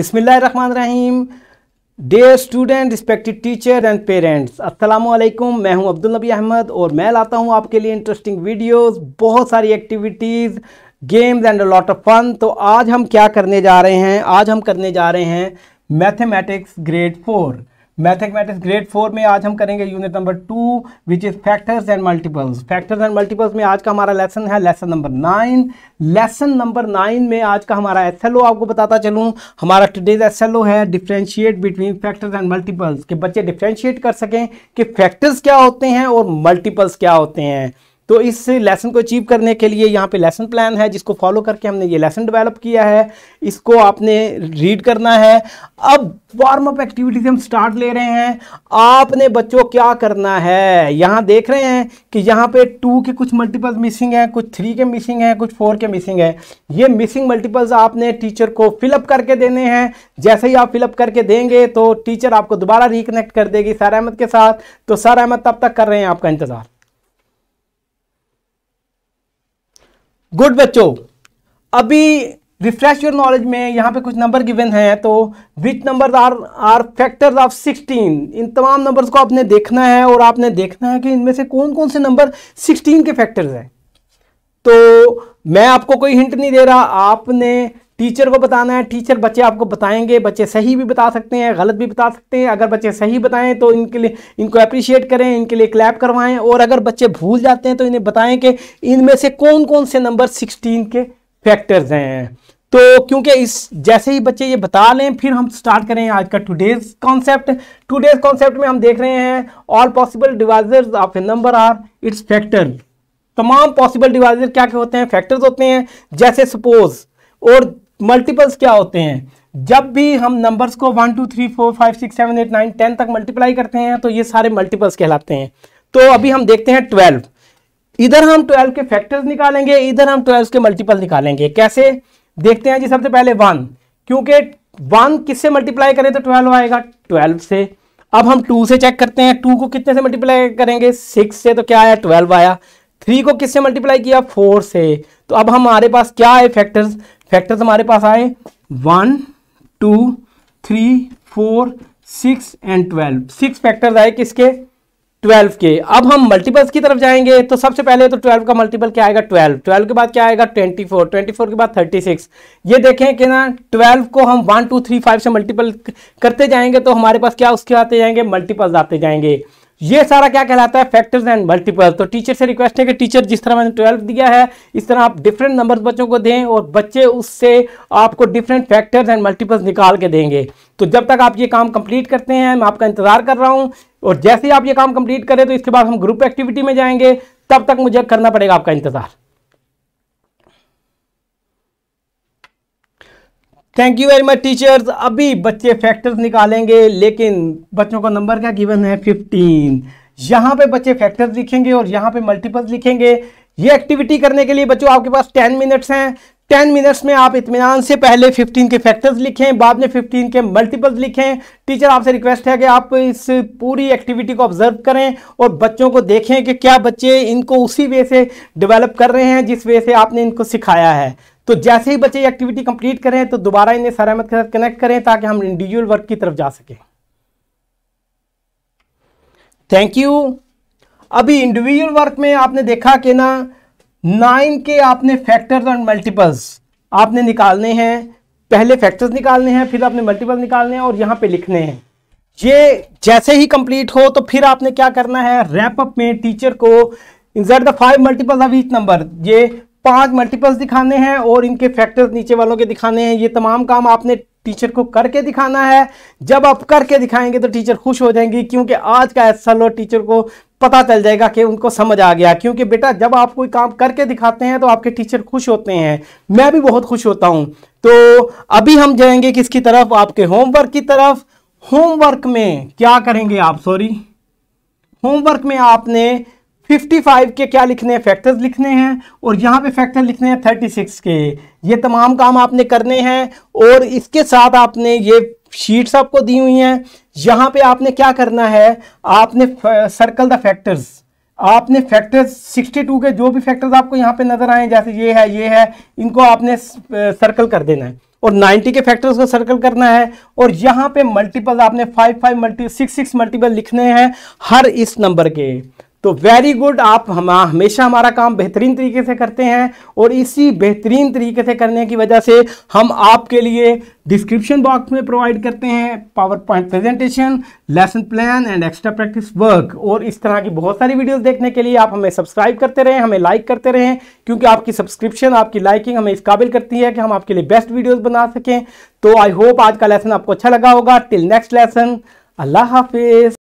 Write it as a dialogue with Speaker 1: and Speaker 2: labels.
Speaker 1: बिसमीम dear student respected teacher and parents असलकुम मैं हूं अब्दुल नबी अहमद और मैं लाता हूं आपके लिए इंटरेस्टिंग वीडियोस बहुत सारी activities games and lot of fun तो आज हम क्या करने जा रहे हैं आज हम करने जा रहे हैं mathematics grade four mathematics grade four में आज हम करेंगे unit number two which is factors and multiples factors and multiples में आज का हमारा लेसन है lesson number nine lesson number nine में आज का हमारा एस एल ओ आपको बताता चलूँ हमारा टुडेज एस एल ओ है differentiate between factors and multiples के बच्चे डिफ्रेंशिएट कर सकें कि फैक्टर्स क्या होते हैं और मल्टीपल्स क्या होते हैं तो इस लेसन को अचीव करने के लिए यहाँ पे लेसन प्लान है जिसको फॉलो करके हमने ये लेसन डेवलप किया है इसको आपने रीड करना है अब वार्म अप एक्टिविटीज हम स्टार्ट ले रहे हैं आपने बच्चों क्या करना है यहाँ देख रहे हैं कि यहाँ पे टू के कुछ मल्टीपल्स मिसिंग हैं कुछ थ्री के मिसिंग हैं कुछ फोर के मिसिंग हैं ये मिसिंग मल्टीपल्स आपने टीचर को फिलअप करके देने हैं जैसे ही आप फिलअप करके देंगे तो टीचर आपको दोबारा रिकनेक्ट कर देगी सर अहमद के साथ तो सर अहमद तब तक कर रहे हैं आपका इंतज़ार गुड बच्चों अभी रिफ्रेश योर नॉलेज में यहाँ पे कुछ नंबर गिवन हैं तो which number are are factors of sixteen इन तमाम नंबर्स को आपने देखना है और आपने देखना है कि इनमें से कौन कौन से नंबर सिक्सटीन के फैक्टर्स हैं तो मैं आपको कोई हिंट नहीं दे रहा आपने टीचर को बताना है टीचर बच्चे आपको बताएंगे बच्चे सही भी बता सकते हैं गलत भी बता सकते हैं अगर बच्चे सही बताएं तो इनके लिए इनको अप्रिशिएट करें इनके लिए क्लैप करवाएं और अगर बच्चे भूल जाते हैं तो इन्हें बताएं कि इनमें से कौन कौन से नंबर सिक्सटीन के फैक्टर्स हैं तो क्योंकि इस जैसे ही बच्चे ये बता लें फिर हम स्टार्ट करें आज का टूडेज कॉन्सेप्ट टूडेज कॉन्सेप्ट में हम देख रहे हैं all possible divisors of a number are its factor तमाम पॉसिबल डिवाइजर क्या क्या होते हैं फैक्टर्स होते हैं जैसे सपोज और मल्टीपल्स क्या होते हैं जब भी हम नंबर्स को one two three four five six seven eight nine ten तक मल्टीप्लाई करते हैं तो ये सारे मल्टीपल्स कहलाते हैं तो अभी हम देखते हैं ट्वेल्व इधर हम ट्वेल्व के फैक्टर्स निकालेंगे इधर हम ट्वेल्व के मल्टीपल निकालेंगे कैसे देखते हैं जी सबसे पहले वन क्योंकि वन किससे मल्टीप्लाई करें तो ट्वेल्व आएगा ट्वेल्व से अब हम टू से चेक करते हैं टू को कितने से मल्टीप्लाई करेंगे सिक्स से तो क्या आया ट्वेल्व आया थ्री को किससे मल्टीप्लाई किया फोर से तो अब हमारे पास क्या आए फैक्टर्स फैक्टर्स हमारे पास आए one two three four six and twelve six factors आए किसके ट्वेल्व के अब हम मल्टीपल्स की तरफ जाएंगे तो सबसे पहले तो ट्वेल्व का मल्टीपल क्या आएगा ट्वेल्व ट्वेल्व के बाद क्या आएगा ट्वेंटी फोर ट्वेंटी फोर के बाद थर्टी सिक्स ये देखें कि ना ट्वेल्व को हम वन टू थ्री फाइव से मल्टीपल करते जाएंगे तो हमारे पास क्या उसके आते जाएंगे मल्टीपल्स आते जाएंगे ये सारा क्या कहलाता है फैक्टर्स एंड मल्टीपल तो टीचर से रिक्वेस्ट है कि टीचर जिस तरह मैंने ट्वेल्थ दिया है इस तरह आप डिफरेंट नंबर बच्चों को दें और बच्चे उससे आपको डिफरेंट फैक्टर्स एंड मल्टीपल्स निकाल के देंगे तो जब तक आप ये काम कंप्लीट करते हैं मैं आपका इंतजार कर रहा हूँ और जैसे ही आप ये काम कंप्लीट करें तो इसके बाद हम ग्रुप एक्टिविटी में जाएंगे तब तक मुझे करना पड़ेगा आपका इंतजार thank you very much teachers अभी बच्चे फैक्टर्स निकालेंगे लेकिन बच्चों का नंबर क्या गिवन है फिफ्टीन यहाँ पे बच्चे फैक्टर्स लिखेंगे और यहाँ पे मल्टीपल्स लिखेंगे ये एक्टिविटी करने के लिए बच्चों आपके पास टेन मिनट्स हैं टेन मिनट्स में आप इतमान से पहले फिफ्टीन के फैक्टर्स लिखें बाद में फिफ्टीन के मल्टीपल्स लिखें टीचर आपसे रिक्वेस्ट है कि आप इस पूरी एक्टिविटी को ऑब्जर्व करें और बच्चों को देखें कि क्या बच्चे इनको उसी वे से डिवेलप कर रहे हैं जिस वे से आपने इनको सिखाया है तो जैसे ही बच्चे एक्टिविटी कंप्लीट करें तो दोबारा इन्हें सरामत के साथ कनेक्ट करें ताकि हम इंडिविजुअल वर्क की तरफ जा सकें थैंक यू अभी इंडिविजुअल वर्क में आपने देखा कि ना नाइन के आपने फैक्टर्स और मल्टीपल्स आपने निकालने हैं पहले फैक्टर्स निकालने हैं फिर आपने मल्टीपल निकालने हैं और यहां पे लिखने हैं ये जैसे ही कंप्लीट हो तो फिर आपने क्या करना है रैपअप में टीचर को insert the five multiples of each number ये पांच मल्टीपल्स दिखाने हैं और इनके फैक्टर्स नीचे वालों के दिखाने हैं ये तमाम काम आपने टीचर को करके दिखाना है जब आप करके दिखाएंगे तो टीचर खुश हो जाएंगी क्योंकि आज का ऐसा लो टीचर को पता चल जाएगा कि उनको समझ आ गया क्योंकि बेटा जब आप कोई काम करके दिखाते हैं तो आपके टीचर खुश होते हैं मैं भी बहुत खुश होता हूं तो अभी हम जाएंगे किसकी तरफ आपके होमवर्क की तरफ होमवर्क में क्या करेंगे आप सॉरी होमवर्क में आपने 55 के क्या लिखने हैं फैक्टर्स लिखने हैं और यहाँ पे फैक्टर लिखने हैं 36 के ये तमाम काम आपने करने हैं और इसके साथ आपने ये शीट्स आपको दी हुई हैं यहाँ पे आपने क्या करना है आपने सर्कल द फैक्टर्स आपने फैक्टर्स 62 के जो भी फैक्टर्स आपको यहाँ पे नजर आए जैसे ये है ये है इनको आपने सर्कल कर देना है और 90 के फैक्टर्स को सर्कल करना है और यहाँ पे मल्टीपल आपने 5 5 मल्टी 6 6 मल्टीपल लिखने हैं हर इस नंबर के तो वेरी गुड आप हम हमेशा हमारा काम बेहतरीन तरीके से करते हैं और इसी बेहतरीन तरीके से करने की वजह से हम आपके लिए डिस्क्रिप्शन बॉक्स में प्रोवाइड करते हैं PowerPoint presentation lesson plan and extra practice work और इस तरह की बहुत सारी वीडियोस देखने के लिए आप हमें सब्सक्राइब करते रहें हमें लाइक करते रहें क्योंकि आपकी सब्सक्रिप्शन आपकी लाइकिंग हमें इस काबिल करती है कि हम आपके लिए बेस्ट वीडियोज़ बना सकें तो आई होप आज का लेसन आपको अच्छा लगा होगा टिल नेक्स्ट लेसन अल्लाह हाफिज़